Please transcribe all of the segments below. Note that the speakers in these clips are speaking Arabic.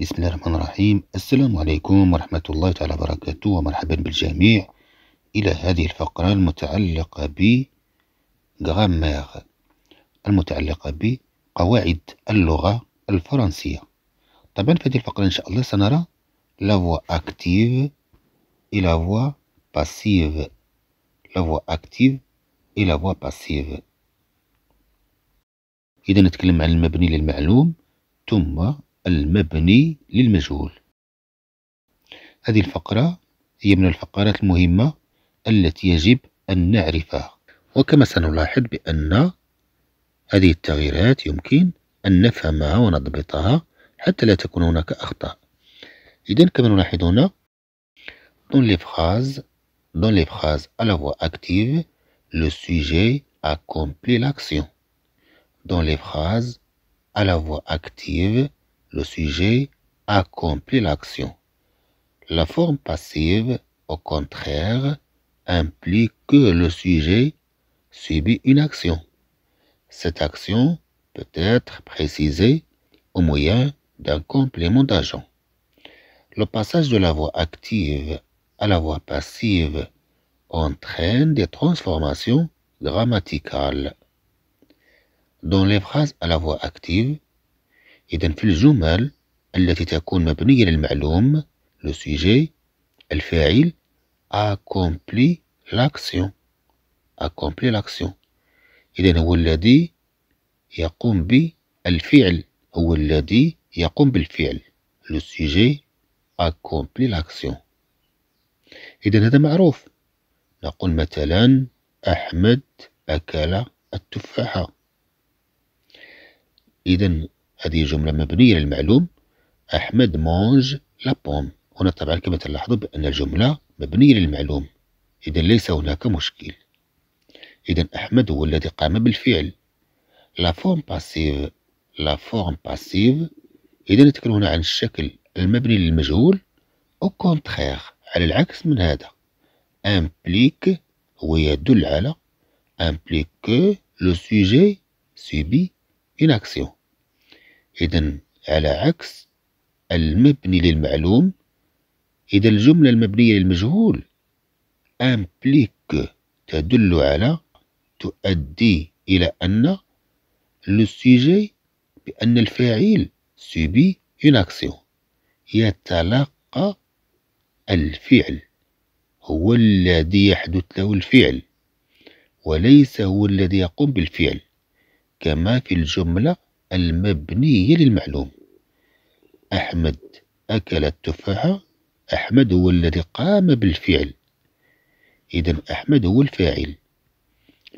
بسم الله الرحمن الرحيم السلام عليكم ورحمة الله تعالى وبركاته ومرحبا بالجميع إلى هذه الفقرة المتعلقة ب المتعلقة بقواعد اللغة الفرنسية طبعا في هذه الفقرة إن شاء الله سنرى لا فوا أكتيف إي لا فوا باسيف لا فوا أكتيف إي لا فوا باسيف إذا نتكلم عن المبني للمعلوم ثم المبني للمجهول هذه الفقرة هي من الفقرات المهمة التي يجب أن نعرفها وكما سنلاحظ بأن هذه التغييرات يمكن أن نفهمها ونضبطها حتى لا تكون هناك أخطاء إذن كما نلاحظ هنا دون لي فراز دون لي فراز à أكتيف لو سيجي le لاكسيون دون لي dans les أكتيف le sujet accomplit l'action. La forme passive, au contraire, implique que le sujet subit une action. Cette action peut être précisée au moyen d'un complément d'agent. Le passage de la voix active à la voix passive entraîne des transformations grammaticales. Dans les phrases à la voix active, إذا في الجمل التي تكون مبنية للمعلوم لو سيجي الفاعل أكومبلي لاكسيون أكومبلي لاكسيون إذا هو الذي يقوم بالفعل هو الذي يقوم بالفعل لو سيجي أكومبلي لاكسيون إذا هذا معروف نقول مثلا أحمد أكل التفاحة إذا هذه جملة مبنية للمعلوم أحمد مونج لابوم هنا طبعا كما تلاحظوا بأن الجملة مبنية للمعلوم إذا ليس هناك مشكل إذا أحمد هو الذي قام بالفعل لا فورم باسيف لا فورم باسيف إذا نتكلم هنا عن الشكل المبني للمجهول أو كونتخيغ على العكس من هذا امبليك هو يدل على امبليك لو سوجي سيبي اون اكسيون إذا على عكس المبني للمعلوم إذا الجملة المبنية للمجهول امبليك تدل على تؤدي إلى أن لو سيجي بأن الفاعل سيبي يناكسيو يتلقى الفعل هو الذي يحدث له الفعل وليس هو الذي يقوم بالفعل كما في الجملة المبنية للمعلوم أحمد أكل التفاحة أحمد هو الذي قام بالفعل إذا أحمد هو الفاعل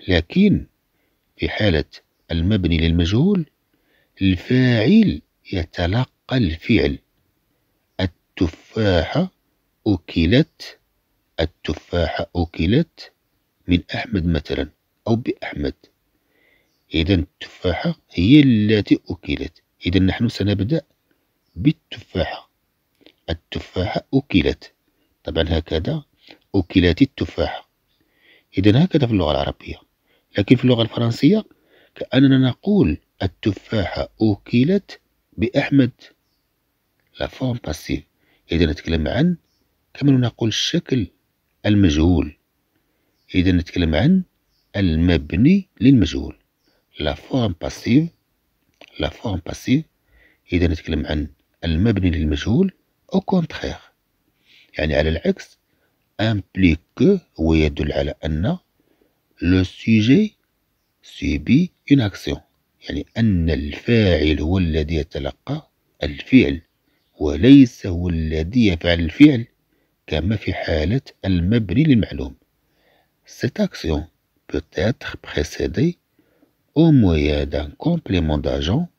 لكن في حالة المبني للمجهول الفاعل يتلقى الفعل التفاحة أكلت التفاحة أكلت من أحمد مثلا أو بأحمد إذا التفاحة هي التي أكلت إذا نحن سنبدأ بالتفاحة التفاحة أكلت طبعا هكذا أكلت التفاحة إذا هكذا في اللغة العربية لكن في اللغة الفرنسية كأننا نقول التفاحة أكلت بأحمد لا فورم باسيف إذا نتكلم عن كما نقول الشكل المجهول إذا نتكلم عن المبني للمجهول لا فورم باسيف لا فورم باسيف إذا نتكلم عن المبني للمجهول أو كونترير يعني على العكس امبليك هو يدل على أن لو سيجي سيبي اون اكسيون يعني أن الفاعل هو الذي يتلقى الفعل وليس هو الذي يفعل الفعل كما في حالة المبني للمعلوم Cette action peut être précédée au moyen d'un complément d'agent,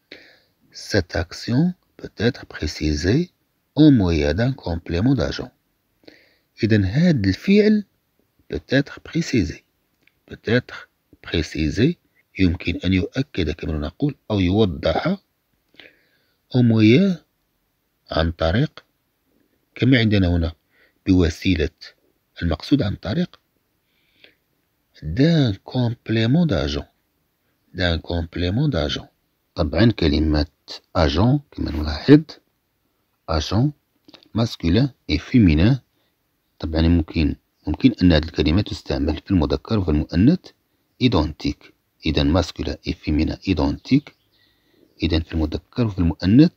cette action peut être précisée au moyen d'un complément d'agent. إذن هذا الفعل peut-être précisé peut-être précisé يمكن أن يؤكد كما نقول أو يوضح أو moyen عن طريق كما عندنا هنا بوسيلة المقصود عن طريق d'un complément d'agent d'un complément d'agent. طبعا كلمة أجون كما نلاحظ أجون masculin et فيمينا طبعا ممكن ممكن أن هاد الكلمة تستعمل في المذكر وفي المؤنث إيدونتيك إذا ماسكولا إي فيمينا إيدونتيك إذا في المذكر وفي المؤنث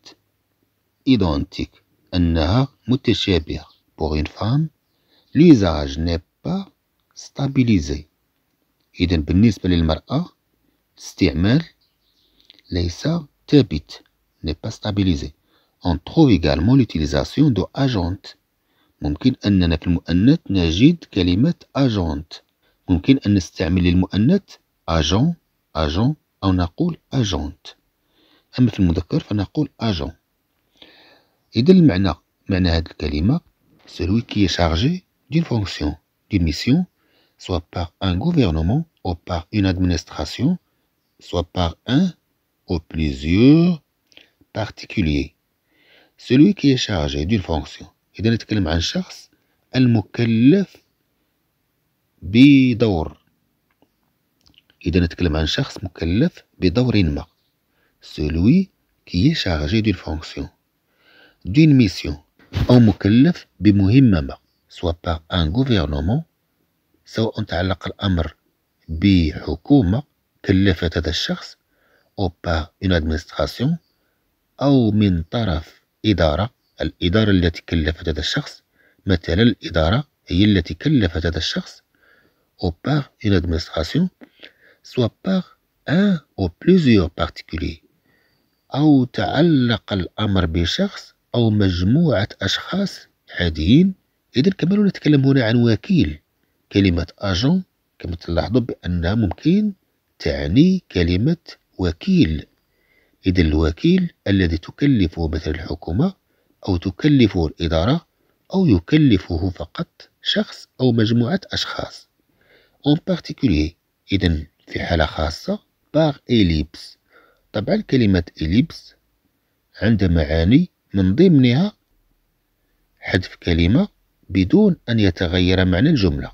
إيدونتيك أنها متشابهة بوغ إن فام ليزاج نيبا ستابيليزي إذا بالنسبة للمرأة استعمال ليس ثابت n'est pas stabilisé on trouve également l'utilisation de agent ممكن اننا في المؤنث نجد كلمه agent ممكن ان نستعمل للمؤنث agent agent أو نقول agent اما في المذكر فنقول agent إذا المعنى معنى هذه الكلمه celui qui est chargé d'une fonction, d'une mission, soit par un gouvernement ou par une administration soit par un ou plusieurs particuliers. Celui qui est chargé d'une fonction. إذا نتكلم عن شخص المكلف بدور إذا نتكلم عن شخص مكلف بدور ما celui qui est chargé d'une fonction d'une mission أو مكلف بمهمة ما سواء par un gouvernement سواء تعلق الأمر بحكومة تلف هذا الشخص أو با إون أدمنستراسيون أو من طرف إدارة الإدارة التي كلفت هذا الشخص مثلا الإدارة هي التي كلفت هذا الشخص أو با إون أدمنستراسيون سوا باغ أن أو بليزيور بارتيكولي أو تعلق الأمر بشخص أو مجموعة أشخاص عاديين إذا كما نتكلم هنا عن وكيل كلمة أجون كما تلاحظوا بأنها ممكن تعني كلمة وكيل إذا الوكيل الذي تكلف مثل الحكومة أو تكلف الإدارة أو يكلفه فقط شخص أو مجموعة أشخاص اون بارتيكوليي إذا في حالة خاصة باغ إليبس طبعا كلمة إليبس عندها معاني من ضمنها حذف كلمة بدون أن يتغير معنى الجملة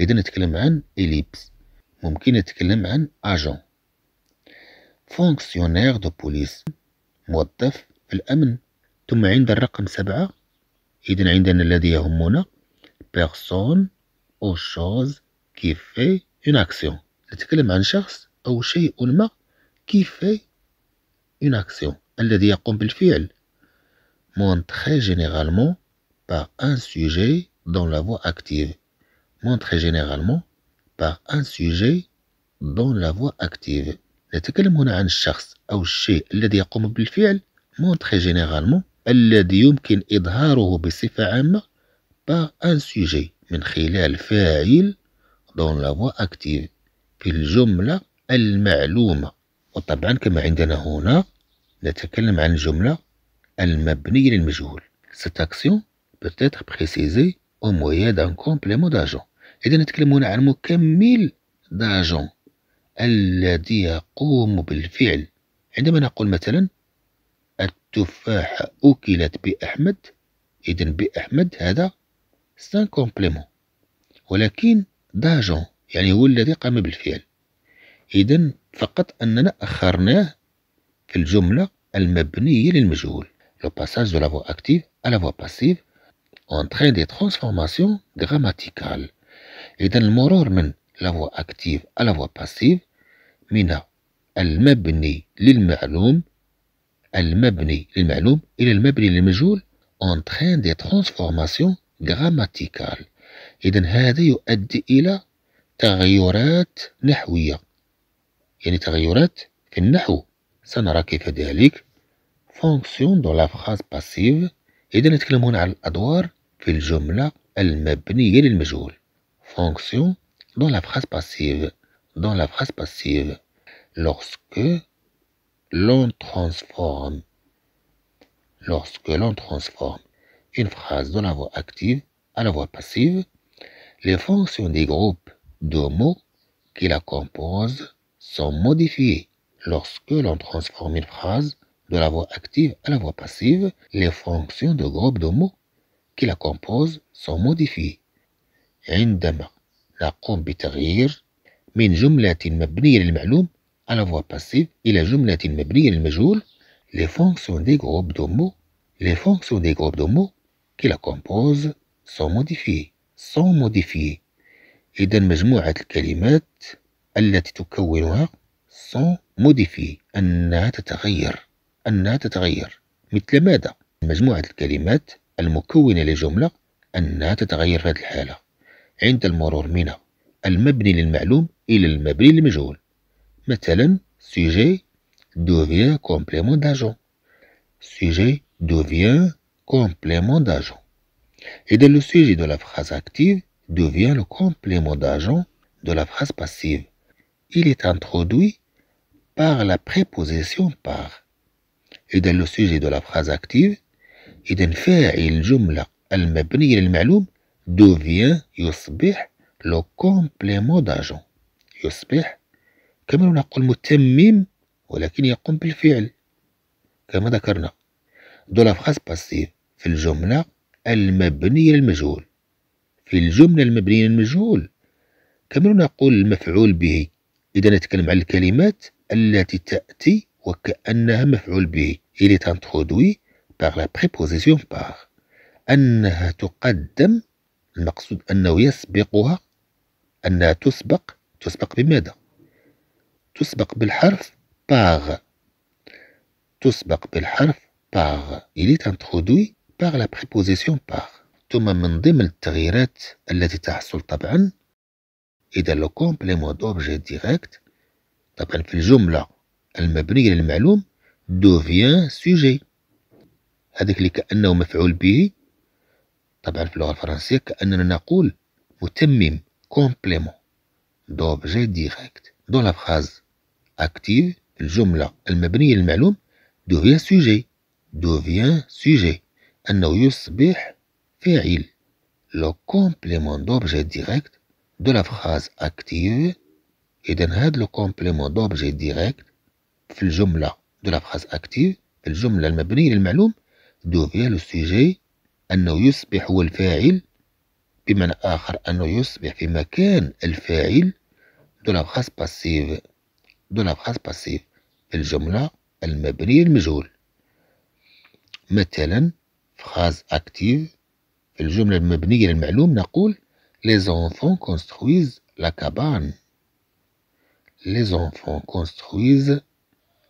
إذا نتكلم عن إليبس ممكن نتكلم عن اجون فونكسيونير دو بوليس موظف في الامن ثم عند الرقم سبعة اذا عندنا الذي يهمنا بيرسون او شوز كي في اون اكسيون نتكلم عن شخص او شيء ما كي في اون اكسيون الذي يقوم بالفعل montré جينيرالمون par ان سوجي دون la voie active montré généralement par un sujet دون la voix اكتيف نتكلم هنا عن الشخص أو الشيء الذي يقوم بالفعل مونتخي جينيرالمون الذي يمكن إظهاره بصفة عامة par un sujet من خلال فاعل دون لافوا اكتيف في الجملة المعلومة وطبعا كما عندنا هنا نتكلم عن الجملة المبنية للمجهول Cette action peut être précisée au moyen d'un complément d'agent. إذا نتكلم هنا عن مكمل داجون الذي يقوم بالفعل عندما نقول مثلا التفاحة أكلت بأحمد إذا بأحمد هذا سان كومبليمون ولكن داجون يعني هو الذي قام بالفعل إذا فقط أننا أخرناه في الجملة المبنية للمجهول لو باساج دو لافوا أكتيف à la voix passive entraîne des transformations grammaticales. إذا المرور من لا أكتيف ألا باسيف من المبني للمعلوم المبني للمعلوم إلى المبني للمجهول en دي ترانسفورماسيون غراماتيكال إذن إذا هذا يؤدي إلى تغيرات نحوية يعني تغيرات في النحو سنرى كيف ذلك فونكسيون دو لافخاز باسيف إذا نتكلم هنا عن الأدوار في الجملة المبنية للمجهول fonction dans la phrase passive. Dans la phrase passive, lorsque l'on transforme, lorsque l'on transforme une phrase de la voix active à la voix passive, les fonctions des groupes de mots qui la composent sont modifiées. Lorsque l'on transforme une phrase de la voix active à la voix passive, les fonctions de groupes de mots qui la composent sont modifiées. عندما نقوم بتغيير من جملة مبنية للمعلوم على فوا باسيف إلى جملة مبنية للمجهول les fonctions des groupes de mots les fonctions des groupes de mots qui la composent sont modifiées sont modifiées إذا مجموعة الكلمات التي تكونها sont modifiées أنها تتغير أنها تتغير مثل ماذا؟ مجموعة الكلمات المكونة لجملة أنها تتغير في هذه الحالة عند المرور من المبني للمعلوم إلى المبني للمجهول مثلا sujet devient complément d'agent sujet devient complément d'agent et dès le sujet de la phrase active devient le complément d'agent de la phrase passive. Il est introduit par la préposition par. Et dans le sujet de la phrase active, إذا فاعل الجملة le للمعلوم دوفيان يصبح لو كومبليمون داجون يصبح كما نقول متمم ولكن يقوم بالفعل كما ذكرنا دو فراس باسيف في الجملة المبنية للمجهول في الجملة المبنية للمجهول كما نقول المفعول به إذا نتكلم على الكلمات التي تأتي وكأنها مفعول به il تنتخدوي باغ par la أنها تقدم المقصود أنه يسبقها أنها تسبق تسبق بماذا؟ تسبق بالحرف باغ تسبق بالحرف باغ إلي تنتخدوي باغ لابريبوزيسيون باغ ثم من ضمن التغييرات التي تحصل طبعا إذا لو كومبليمون دوبجي ديريكت طبعا في الجملة المبنية للمعلوم دوفيان سوجي هذاك اللي كأنه مفعول به طبعا في اللغة الفرنسية كأننا نقول متمم كومبليمون دوبجي ديريكت دو لا فراز اكتيف الجملة المبنية للمعلوم دوفيان سوجي دوفيان سوجي أنه يصبح فاعل لو كومبليمون دوبجي ديريكت دو لا فراز اكتيف إذا هاد لو كومبليمون دوبجي ديريكت في الجملة دو لا فراز اكتيف الجملة المبنية للمعلوم دوفيان لو سوجي أنه يصبح هو الفاعل بمعنى آخر أنه يصبح في مكان الفاعل دو لا باسيف دو لا باسيف في الجملة المبنية المجهول مثلا فراز أكتيف في الجملة المبنية للمعلوم نقول Les enfants construisent la cabane. Les enfants construisent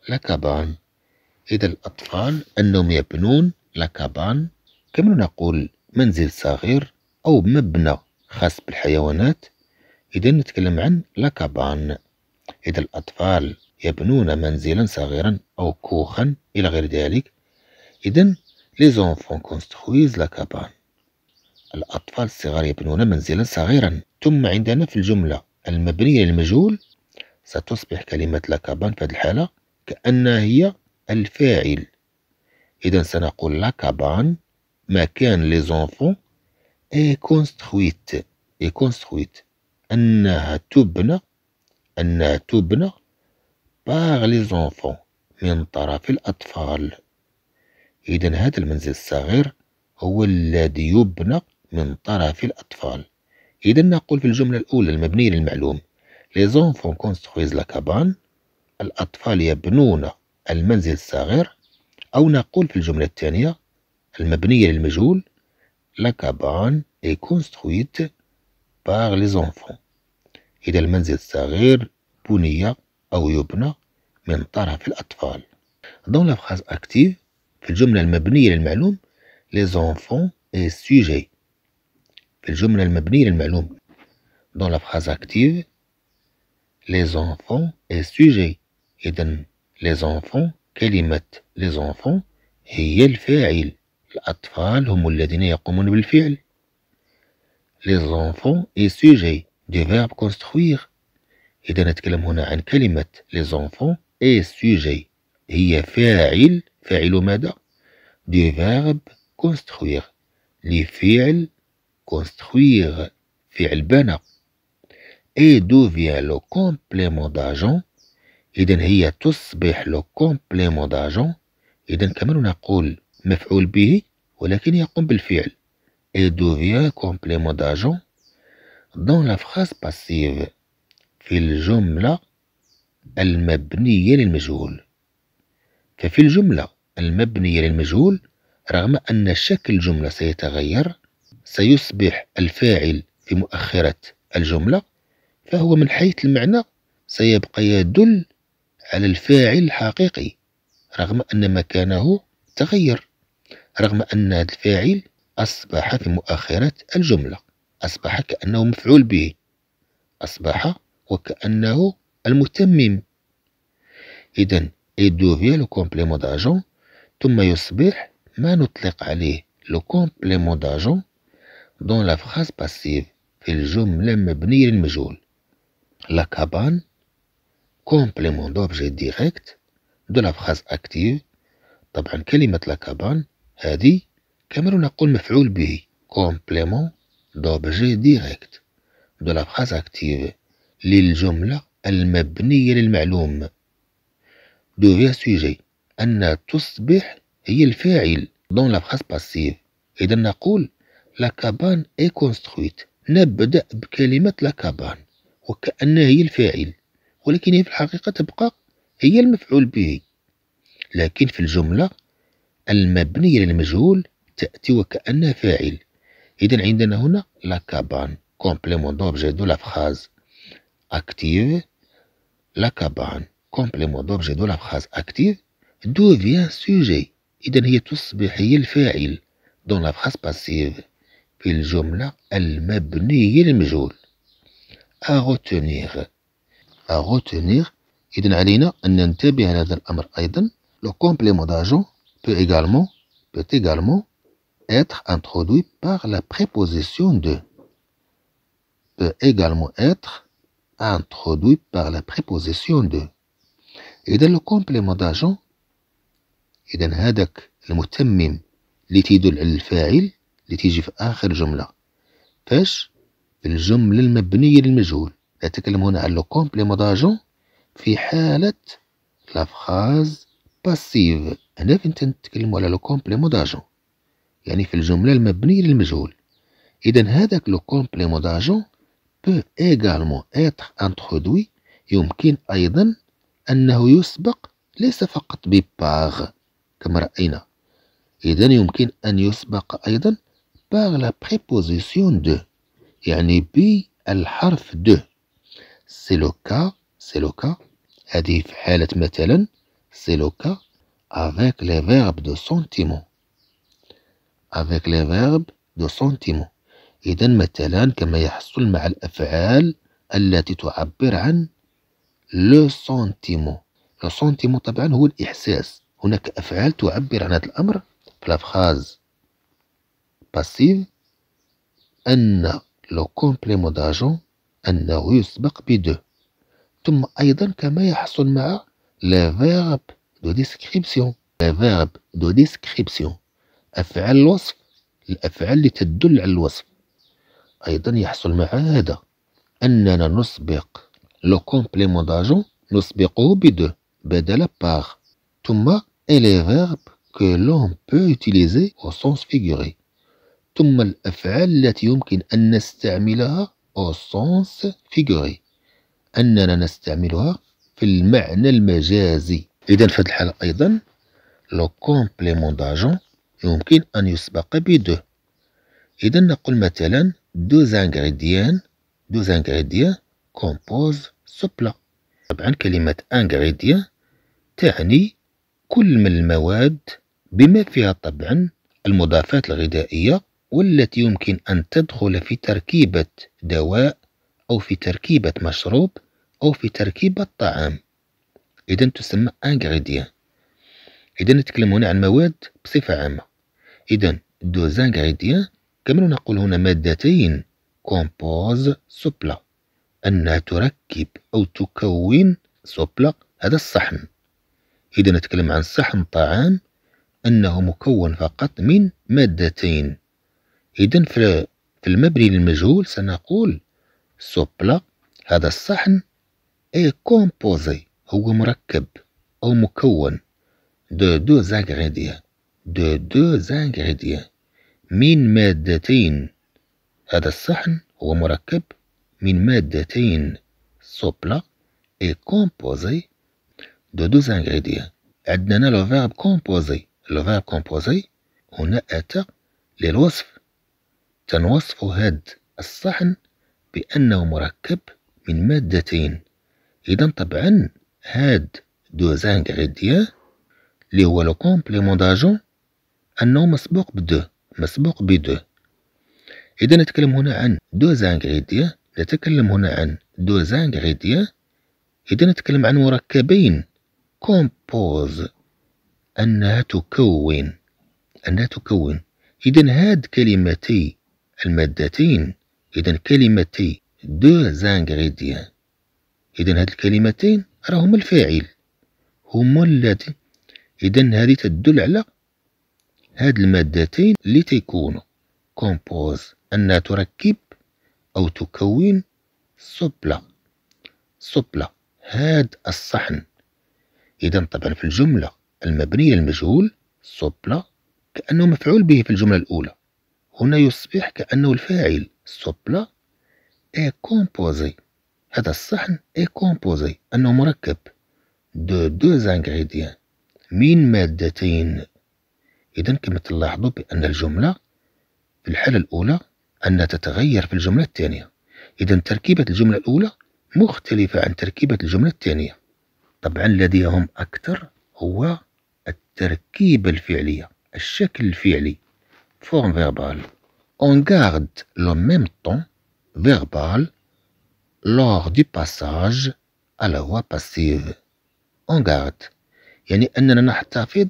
la cabane. إذا الأطفال أنهم يبنون la cabane كما نقول منزل صغير أو مبنى خاص بالحيوانات إذا نتكلم عن لاكابان إذا الأطفال يبنون منزلا صغيرا أو كوخا إلى غير ذلك إذا لي زونفون كونستخويز لاكابان الأطفال الصغار يبنون منزلا صغيرا ثم عندنا في الجملة المبنية للمجهول ستصبح كلمة لاكابان في هذه الحالة كأنها هي الفاعل إذا سنقول لاكابان مكان لي زونفون اي كونستخويت اي كونستخويت أنها تبنى أنها تبنى باغ لي زونفون من طرف الأطفال إذا هذا المنزل الصغير هو الذي يبنى من طرف الأطفال إذا نقول في الجملة الأولى المبنية للمعلوم لي زونفون كونستخويز لا كابان الأطفال يبنون المنزل الصغير أو نقول في الجملة الثانية المبنية للمجهول لا كابان اي كونسترويت باغ لي زونفون إذا المنزل الصغير بني أو يبنى من طرف الأطفال دون لا فراز أكتيف في الجملة المبنية للمعلوم لي زونفون اي سوجي في الجملة المبنية للمعلوم دون لا فراز أكتيف لي زونفون اي سوجي إذا لي زونفون كلمة لي زونفون هي الفاعل الأطفال هم الذين يقومون بالفعل les enfants est sujet du verbe construire إذا نتكلم هنا عن كلمة les enfants est sujet هي فاعل فاعل ماذا du verbe construire لفعل construire فعل بنى et devient le complément d'agent إذا هي تصبح le complément d'agent إذا كما نقول مفعول به ولكن يقوم بالفعل il devient complément d'agent dans la phrase passive في الجملة المبنية للمجهول ففي الجملة المبنية للمجهول رغم أن شكل الجملة سيتغير سيصبح الفاعل في مؤخرة الجملة فهو من حيث المعنى سيبقى يدل على الفاعل الحقيقي رغم أن مكانه تغير رغم أن هذا الفاعل أصبح في مؤخرات الجملة أصبح كأنه مفعول به أصبح وكأنه المتمم إذن إيدوفيا لو كومبليمون داجون ثم يصبح ما نطلق عليه لو كومبليمون داجون دون لا فراز باسيف في الجملة مبنية للمجهول لا كابان كومبليمون دوبجي ديريكت دو لا فراز أكتيف طبعا كلمة لكابان هذه كما نقول مفعول به كومبليمون دوبجي ديريكت دو لا فراز اكتيف للجملة المبنية للمعلوم دو في سوجي أن تصبح هي الفاعل دون لا فراز باسيف إذا نقول لاكابان اي كونستخويت نبدأ بكلمة لاكابان وكأنها هي الفاعل ولكن هي في الحقيقة تبقى هي المفعول به لكن في الجملة المبنية للمجهول تأتي وكأنها فاعل إذن عندنا هنا لا كابان كومبليمون دوبجي دو لافخاز أكتيف لا كابان كومبليمون دوبجي دو لافخاز أكتيف أكتيف دوفيان سوجي إذن هي تصبح هي الفاعل دون لافخاز باسيف في الجملة المبنية للمجهول أغوتونيغ أغوتونيغ إذن علينا أن ننتبه على هذا الأمر أيضا Le complément d'agent peut également, peut également être introduit par la préposition de. Peut également être introduit par la préposition de. Et dans le complément d'agent, et dans هذاك المتمم اللي تدل في آخر جملة. فاش للمجهول. نتكلم هنا على le complément d'agent في حالة la phrase باسيف هنا فين تنتكلمو على لو كومبليمون داجون يعني في الجملة المبنية للمجهول إذا هذاك لو كومبليمون داجون بو إيغالمون ايتر انتخودوي يمكن أيضا أنه يسبق ليس فقط بباغ كما رأينا إذا يمكن أن يسبق أيضا باغ لا بريبوزيسيون دو يعني الحرف دو سي لو كا سي لو كا هذه في حالة مثلا C'est le cas avec les verbes de sentiment. Avec les verbes de sentiment. إذا مثلا كما يحصل مع الأفعال التي تعبر عن لو سونتيمون لو سونتيمون طبعا هو الإحساس هناك أفعال تعبر عن هذا الأمر في لافخاز باسيف أن لو كومبليمون داجون أنه يسبق بدو ثم أيضا كما يحصل مع le verbe de description le verbe de description أفعال الوصف الأفعال اللي تدل على الوصف أيضا يحصل مع هذا أننا نسبق لو كومبليمون داجون نسبقه بدو بدل باغ ثم et les verbes que l'on peut utiliser au sens ثم الأفعال التي يمكن أن نستعملها او سونس figuré أننا نستعملها في المعنى المجازي إذا في هذه الحالة أيضا لو كومبليمون داجون يمكن أن يسبق بدو إذا نقول مثلا دو زانغريديان دو زانغريديان كومبوز سوبلا طبعا كلمة انغريديان تعني كل من المواد بما فيها طبعا المضافات الغذائية والتي يمكن أن تدخل في تركيبة دواء أو في تركيبة مشروب أو في تركيبة الطعام إذا تسمى انغريديان إذا نتكلم هنا عن مواد بصفة عامة إذا دو انغريديان كما نقول هنا مادتين كومبوز سوبلا أنها تركب أو تكون سوبلا هذا الصحن إذا نتكلم عن صحن طعام أنه مكون فقط من مادتين إذا في المبني للمجهول سنقول سوبلا هذا الصحن est كومبوزي هو مركب أو مكون دو دو زانغريديان دو دو زانغريديان من مادتين هذا الصحن هو مركب من مادتين سوبلا اي كومبوزي دو دو زانغريديان عندنا عندنا لو فيرب كومبوزي لو فيرب كومبوزي هنا أتى للوصف تنوصف هاد الصحن بأنه مركب من مادتين إذا طبعا هاد دوز انغريديان اللي هو لو كومبليمون داجون أنه مسبوق بدو مسبوق بدو إذا نتكلم هنا عن دو انغريديان نتكلم هنا عن دو انغريديان إذا نتكلم عن مركبين كومبوز أنها تكون أنها تكون إذا هاد كلمتي المادتين إذا كلمتي دو زانغريديان إذا هاد الكلمتين راهما الفاعل هما اللاتي إذا هادي تدل على هاد المادتين اللي تيكونوا كومبوز أنها تركب أو تكون سوبلا سوبلا هاد الصحن إذا طبعا في الجملة المبنية المجهول سوبلا كأنه مفعول به في الجملة الأولى هنا يصبح كأنه الفاعل سوبلا اي كومبوزي هذا الصحن اي كومبوزي انه مركب دو دو زانغريديان من مادتين اذا كما تلاحظوا بان الجمله في الحاله الاولى أن تتغير في الجملة الثانية إذا تركيبة الجملة الأولى مختلفة عن تركيبة الجملة الثانية طبعا الذي يهم أكثر هو التركيبة الفعلية الشكل الفعلي فورم فيربال اون غارد لو ميم طون فيربال لور passage باساج la هو باسيف اون garde. يعني أننا نحتفظ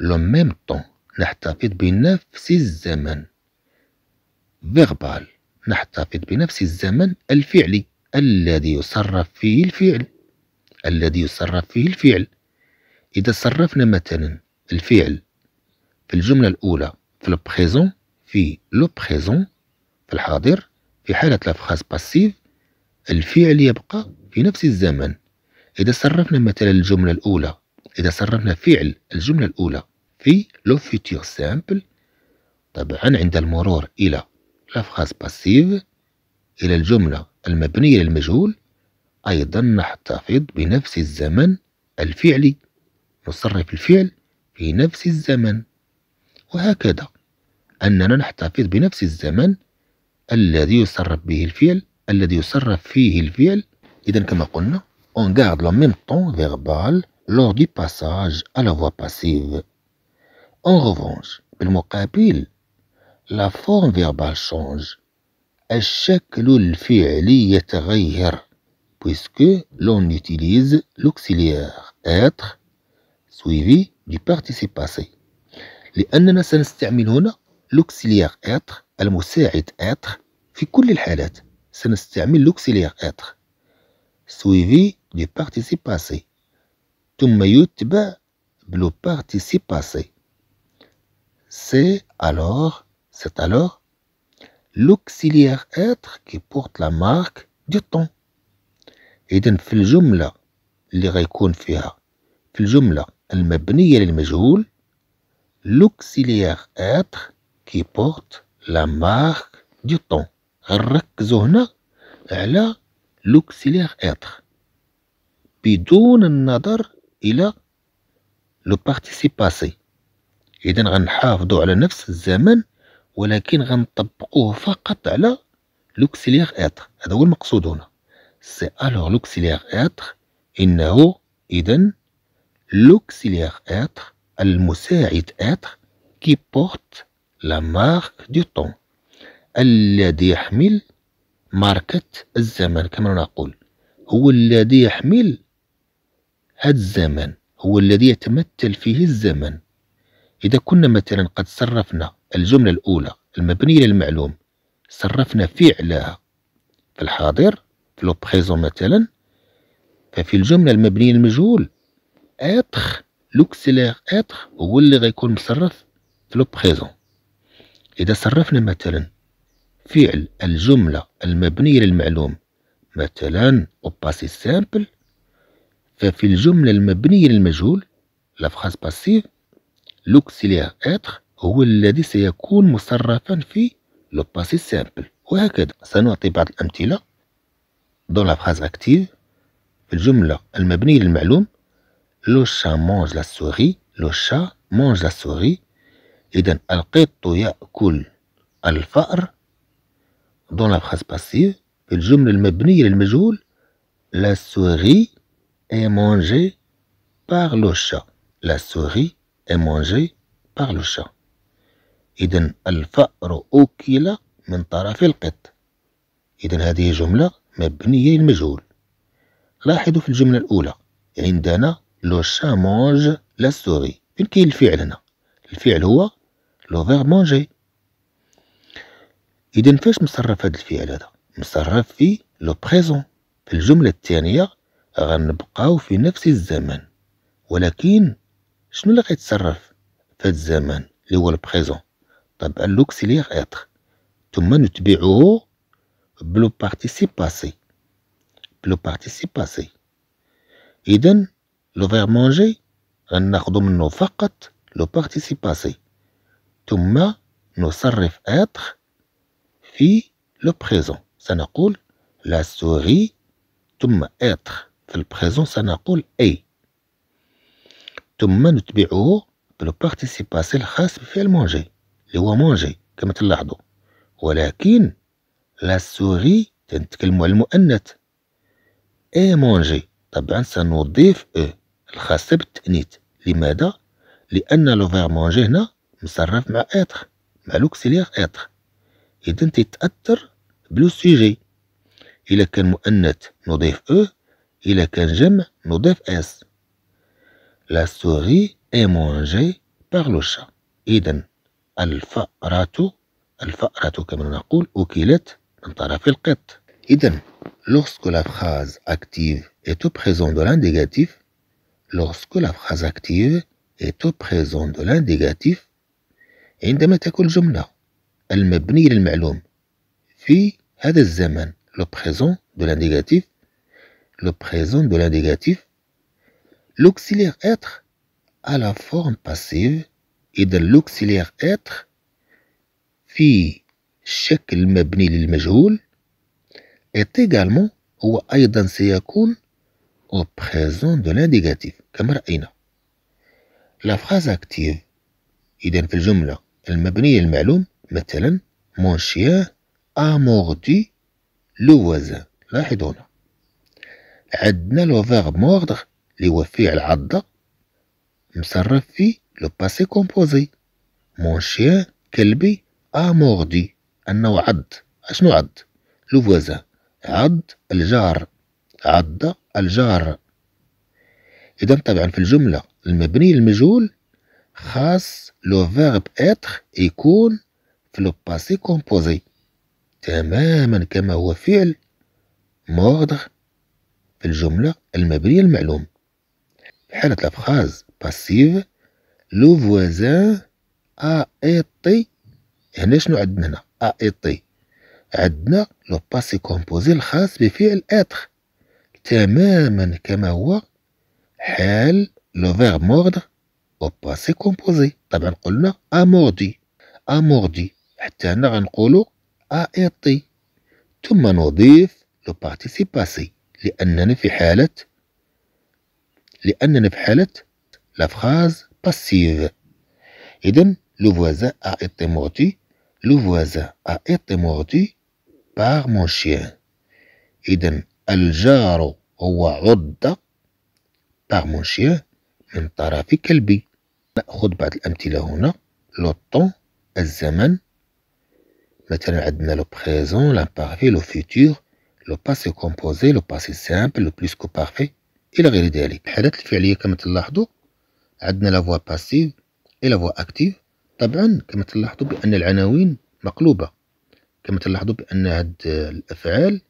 لو ميم طون نحتفظ بنفس الزمن فيربال نحتفظ بنفس الزمن الفعلي الذي يصرف فيه الفعل الذي يصرف فيه الفعل إذا صرفنا مثلا الفعل في الجملة الأولى في لو بريزون في لو بريزون في الحاضر في حالة لافخاز باسيف الفعل يبقى في نفس الزمن إذا صرفنا مثلا الجملة الأولى إذا صرفنا فعل الجملة الأولى في لو فيتير سامبل طبعا عند المرور إلى لافخاز باسيف إلى الجملة المبنية للمجهول أيضا نحتفظ بنفس الزمن الفعلي نصرف الفعل في نفس الزمن وهكذا أننا نحتفظ بنفس الزمن الذي يصرف به الفعل on garde le même temps verbal lors du passage à la voix passive. En revanche, بالمقابل la forme verbale change. الشكل الفعلي يتغير puisque l'on utilise l'auxiliaire être suivi du participe passé. لأننا سنستعمل هنا l'auxiliaire être المساعد être في كل سنستعمل l'auxiliaire être, suivi du participe passé tout يتبع le participe passé c'est alors c'est alors l'auxiliaire être qui porte la marque du temps Et Et dans الجملة اللي غيكون فيها في الجملة المبنية للمجهول l'auxiliaire être qui porte la marque du temps نركزوا هنا على لوكسيلير اتر بدون النظر الى لو بارتيسيب باسي اذا غنحافظوا على نفس الزمن ولكن غنطبقوه فقط على لوكسيلير اتر هذا هو المقصود هنا سي الوغ لوكسيلير اتر انه اذا لوكسيلير اتر المساعد اتر كي بورت لا مارك دو طون الذي يحمل ماركة الزمن كما نقول هو الذي يحمل هذا الزمن هو الذي يتمثل فيه الزمن إذا كنا مثلا قد صرفنا الجملة الأولى المبنية للمعلوم صرفنا فعلها في الحاضر في لو بريزون مثلا ففي الجملة المبنية للمجهول اتخ لوكسيلير اتخ هو اللي غيكون مصرف في لو بريزون إذا صرفنا مثلا فعل الجملة المبنية للمعلوم مثلا أو باسي سامبل ففي الجملة المبنية للمجهول لا فراز باسيف لوكسيليغ اتر هو الذي سيكون مصرفا في لو باسي سامبل وهكذا سنعطي بعض الأمثلة دون لا فراز اكتيف في الجملة المبنية للمعلوم لو شا مونج لا سوغي لو شا مونج لا سوغي إذا القط يأكل الفأر دون لا فراز باسيف الجملة المبنية للمجهول لا سوري اي مونجي باغ لو شا لا سوري اي مونجي par لو شا إذن الفأر أكل من طرف القط إذن هذه جملة مبنية للمجهول لاحظوا في الجملة الأولى عندنا لو شا مونج لا سوري فين كاين الفعل هنا الفعل هو لو فيغ مونجي اذا فاش مصرف هذا الفعل هذا مصرف في لو بريزون في الجمله الثانيه غنبقاو في نفس الزمن ولكن شنو اللي غيتصرف في هذا الزمن اللي هو البريزون طبعا لوكسيليغ اتر ثم نتبعه بلو بارتيسيب باسي بلو بارتيسيب باسي اذا لو فير مونجي غناخدو منه فقط لو بارتيسيب باسي ثم نصرف اتر في لو بريزون سنقول لا سوري ثم اتر في البريزون سنقول اي ثم نتبعه بلو بارتيسيباسي الخاص بفعل مونجي اللي هو مونجي كما تلاحظوا ولكن لا سوري تنتكلم على المؤنث اي مونجي طبعا سنضيف او e. الخاصة بالتأنيث لماذا؟ لأن لو فير مونجي هنا مصرف مع اتر مع لوكسيليغ اتر اذا تتاثر بلو سيجي الى كان مؤنث نضيف او الى كان جمع نضيف اس لا سوري اي مونجي بار لو شا اذا الفأرة الفأرة كما نقول أكلت من طرف القط اذا lorsque la phrase active est au présent de l'indicatif lorsque la phrase active est au présent de l'indicatif عندما تكون جملة المبني للمعلوم في هذا الزمن لو بريزون دو لانديغاتيف لو بريزون دو لانديغاتيف l'auxiliaire اتر على فورم باسيف اذا et اتر في الشكل مبني للمجهول ات ايغالمون هو أيضا سيكون او بريزون دو لانديغاتيف كما رأينا لا فراز اكتيف إذا في الجملة المبنية للمعلوم مثلا mon اموردي لو mordu le هنا عندنا لو فيرب موردر اللي هو فعل عض مصرف في لو باسي كومبوزي مون شيان كلبي اموردي انه عض اشنو عض لو فوازان عض الجار عض الجار اذا طبعا في الجمله المبني للمجهول خاص لو فيرب اتر يكون في كومبوزي تماما كما هو فعل موردغ في الجملة المبنية المعلوم في حالة لابخاز باسيف لو فوازان ا اي تي هنا شنو عندنا هنا ا اي تي عندنا لو باسي كومبوزي الخاص بفعل اتر تماما كما هو حال لو فيغ موردغ او باسي كومبوزي طبعا قلنا اموردي اموردي حتى هنا غنقولوا ايطي ثم نضيف لو بارتيسيباسي لاننا في حاله لاننا في حاله لا فراز باسيف اذا لو فوازا ا ايطي مورتي لو فوازا ا ايطي مورتي باغ مون شيان اذا الجار هو عض باغ مون شيان من طرف كلبي ناخذ بعض الامثله هنا لو الزمن مثلا عندنا لو بريزون بارفي لو فيتور لو باسي كومبوزي لو باسي سامبل لو بلوس كو بارفي الى غير ذلك الحالات الفعليه كما تلاحظوا عندنا لا فوا باسيف اي لا فوا اكتيف طبعا كما تلاحظوا بان العناوين مقلوبه كما تلاحظوا بان هاد الافعال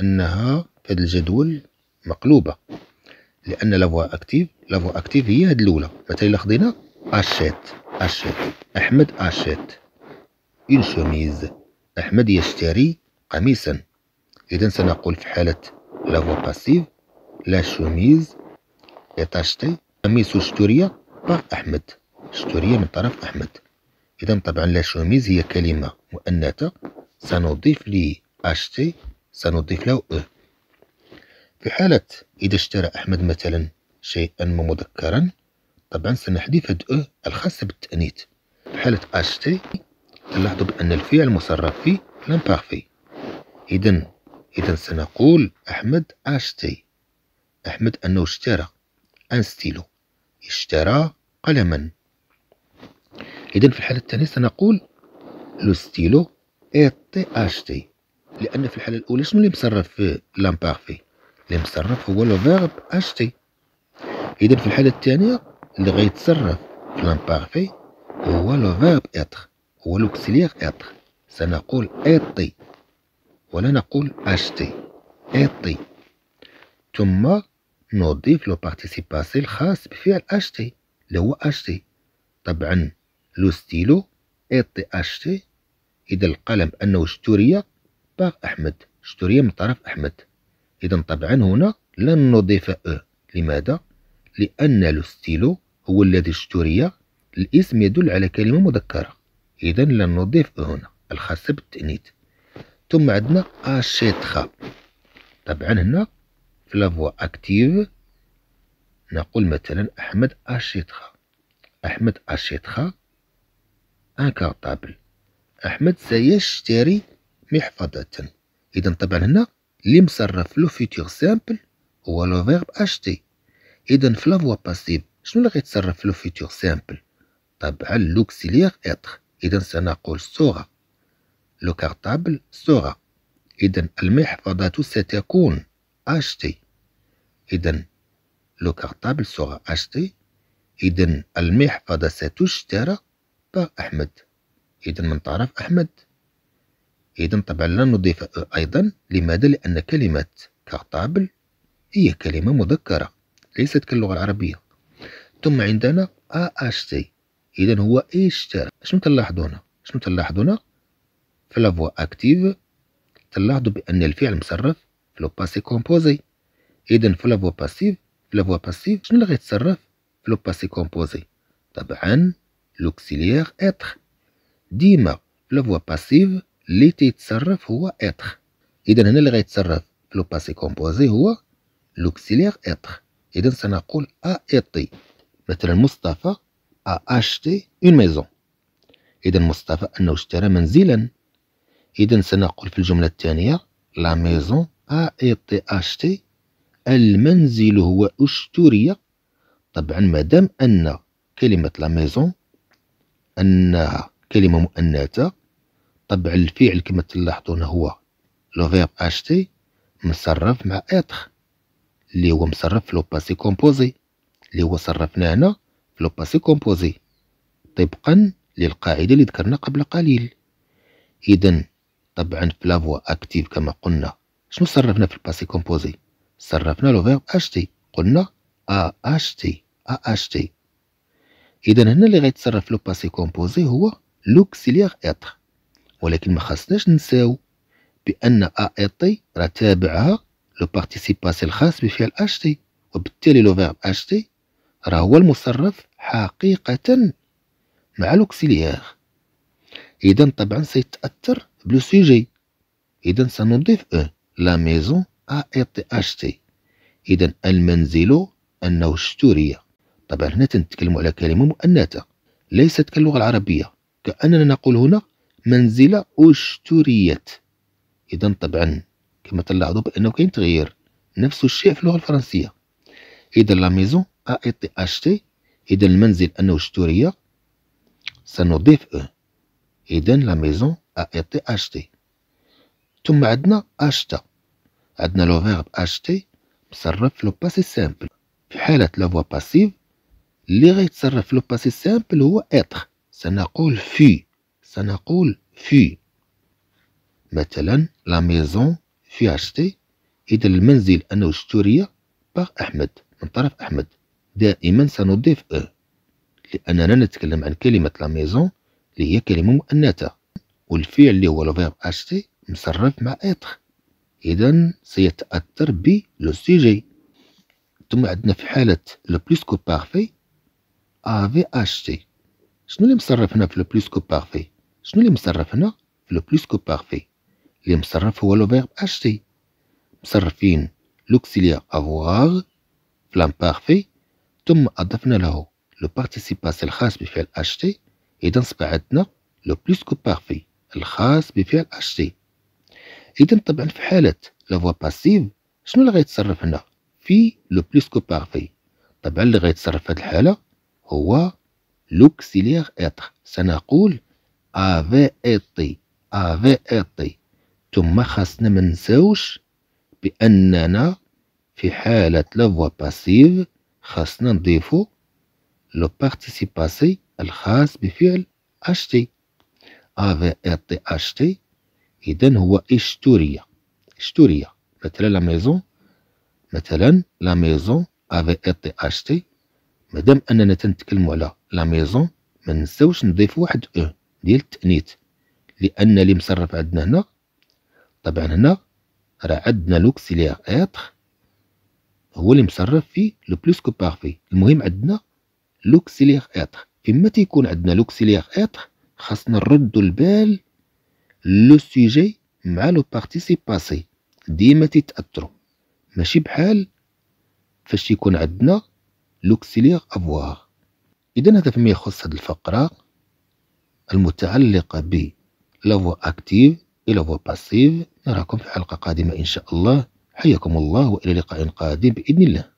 انها في هذا الجدول مقلوبه لان لا فوا اكتيف لا فوا اكتيف هي هاد الاولى مثلا الا خدينا اشيت اشيت احمد اشيت اون شوميز أحمد يشتري قميصا إذا سنقول في حالة لا فوا باسيف لا شوميز إتاشتي قميص اشتري بار أحمد اشتري من طرف أحمد إذا طبعا لا شوميز هي كلمة مؤنثة سنضيف لي أشتي سنضيف له أه في حالة إذا اشترى أحمد مثلا شيئا مذكرا طبعا سنحذف هاد أه e الخاصة بالتأنيث في حالة أشتي نلاحظ بأن الفعل مصرف فيه لامبارفي إذا إذا سنقول أحمد أشتي أحمد أنه اشترى أن ستيلو اشترى قلما إذا في الحالة الثانية سنقول لو ستيلو إيتي أشتي لأن في الحالة الأولى شنو اللي مصرف في لامبارفي اللي مصرف هو لو فيرب أشتي إذا في الحالة الثانية اللي غيتصرف في لامبارفي هو لو فيرب إتر ولوكسليغ إتر سنقول إطي ولا نقول أشتي إطي ثم نضيف لو بارتيسيباسي الخاص بفعل أشتي اللي هو أشتي طبعا لو ستيلو إطي أشتي إذا القلم أنه شتورية باغ أحمد شتورية من طرف أحمد إذا طبعا هنا لن نضيف أو لماذا؟ لأن لو ستيلو هو الذي اشتري الاسم يدل على كلمة مذكرة إذا لن نضيف هنا الخاصة بالتأنيث ثم عندنا أشيتخا طبعا هنا في لافوا أكتيف نقول مثلا أحمد أشيتخا أحمد أشيتخا أن كارطابل أحمد سيشتري محفظة إذا طبعا هنا لي مصرف لو فيتور سامبل هو لو فيرب أشتي إذا في لافوا باسيف شنو اللي غيتصرف لو فيتور سامبل طبعا لوكسيليير إتخ إذا سنقول صورة لو كارتابل صورة إذا المحفظة ستكون أشتي إذا لو كارتابل صورة أشتي إذا المحفظة ستشترى بار أحمد إذا من طرف أحمد إذا طبعا لا نضيف e أيضا لماذا؟ لأن كلمة كارتابل هي كلمة مذكرة ليست كاللغة العربية ثم عندنا أشتي اذا هو اشترى شنو نلاحظوا هنا شنو نلاحظوا هنا في لافوا اكتيف تلاحظوا بان الفعل مصرف في لو باسي كومبوزي اذا في لافوا باسيف في لافوا باسيف شنو اللي غيتصرف في لو باسي كومبوزي طبعا لوكسيليير اتر ديما في لافوا باسيف اللي تيتصرف هو اتر اذا هنا اللي غيتصرف في لو باسي كومبوزي هو لوكسيليير اتر اذا سنقول ا تي مثلا مصطفى a acheté une maison إذا مصطفى أنه اشترى منزلا إذا سنقول في الجملة الثانية لا ميزون a été achetée المنزل هو اشتري طبعا مادام أن كلمة لا ميزون أنها كلمة مؤنثة طبعا الفعل كما تلاحظون هو لو فيرب اشتي مصرف مع اتخ اللي هو مصرف لو باسي كومبوزي اللي هو صرفنا هنا لو باسي كومبوزي طبقا للقاعدة اللي ذكرنا قبل قليل إذا طبعا في لافوا أكتيف كما قلنا شنو صرفنا في الباسي كومبوزي صرفنا لو فيرب اشتي قلنا ا اشتي ا اشتي إذا هنا اللي غيتصرف لو باسي كومبوزي هو لوكسيليغ إتر ولكن ما خاصناش نساو بأن ا اي تي راه تابعها لو بارتيسيب الخاص بفعل اشتي وبالتالي لو فيرب اشتي راه هو المصرف حقيقة مع الأكسليير إذا طبعا سيتأثر بلو سيجي إذا سنضيف أ لا ميزون أ تي أش تي إذا المنزل أنه الشتورية طبعا هنا تنتكلم على كلمة مؤنثة ليست كاللغة العربية كأننا نقول هنا منزل أشتريت إذا طبعا كما تلاحظوا بأنه كاين تغيير نفس الشيء في اللغة الفرنسية إذا لا ميزون أ تي أش تي إذا المنزل أنه اشتري سنضيف أ إذا لا ميزون إيتي أشتي ثم عندنا أشتا عندنا لو فيرب أشتي مصرف في لو باسي سامبل في حالة لا فوا باسيف اللي غيتصرف في لو باسي سامبل هو إتر سنقول في سنقول في مثلا لا ميزون في أشتي إذا المنزل أنه اشتري باغ أحمد من طرف أحمد دائما سنضيف أ لأننا نتكلم عن كلمة لا ميزون اللي هي كلمة مؤنثة والفعل اللي هو لو فيرب أشتي مصرف مع إتر إذا سيتأثر ب لو سيجي ثم عندنا في حالة لو بلوس كو بارفي أفي أشتي شنو اللي مصرف هنا في لو بلوس كو بارفي شنو اللي مصرف هنا في لو بلوس كو بارفي اللي مصرف هو لو فيرب أشتي مصرفين لوكسيليير أفواغ في لامبارفي ثم أضفنا له لو بارتيسيباسي الخاص بفعل أشتي إذا صبح عندنا لو بليس كو بارفي الخاص بفعل أشتي إذا طبعا في حالة لا فوا باسيف شنو اللي غيتصرف هنا في لو بليس كو بارفي طبعا اللي غيتصرف في هاد الحالة هو لوكسيليغ إتر سنقول افي ايطي افي ايطي ثم خاصنا ما ننساوش باننا في حاله لا فوا باسيف خاصنا نضيفو لو بارتيسيباسي الخاص بفعل اشتي افي اتي اشتي اذا هو اشتوريا اشتوريا مثلا لا ميزون مثلا لا ميزون افي اتي اشتي مادام اننا تنتكلمو على لا ميزون ما ننساوش نضيفو واحد او e، ديال التانيث لان اللي مصرف عندنا هنا طبعا هنا راه عندنا لوكسيليير اتر هو اللي مصرف فيه لو بلوس كو بارفي المهم عندنا لوكسيليغ اتر فيما تيكون عندنا لوكسيليغ اتر خاصنا نردو البال لو سوجي مع لو بارتيسي باسي ديما تيتاثروا ماشي بحال فاش يكون عندنا لوكسيليغ افواغ اذا هذا فيما يخص هذه الفقره المتعلقه ب لافوا اكتيف الى لافوا باسيف نراكم في حلقه قادمه ان شاء الله حياكم الله والى لقاء قادم باذن الله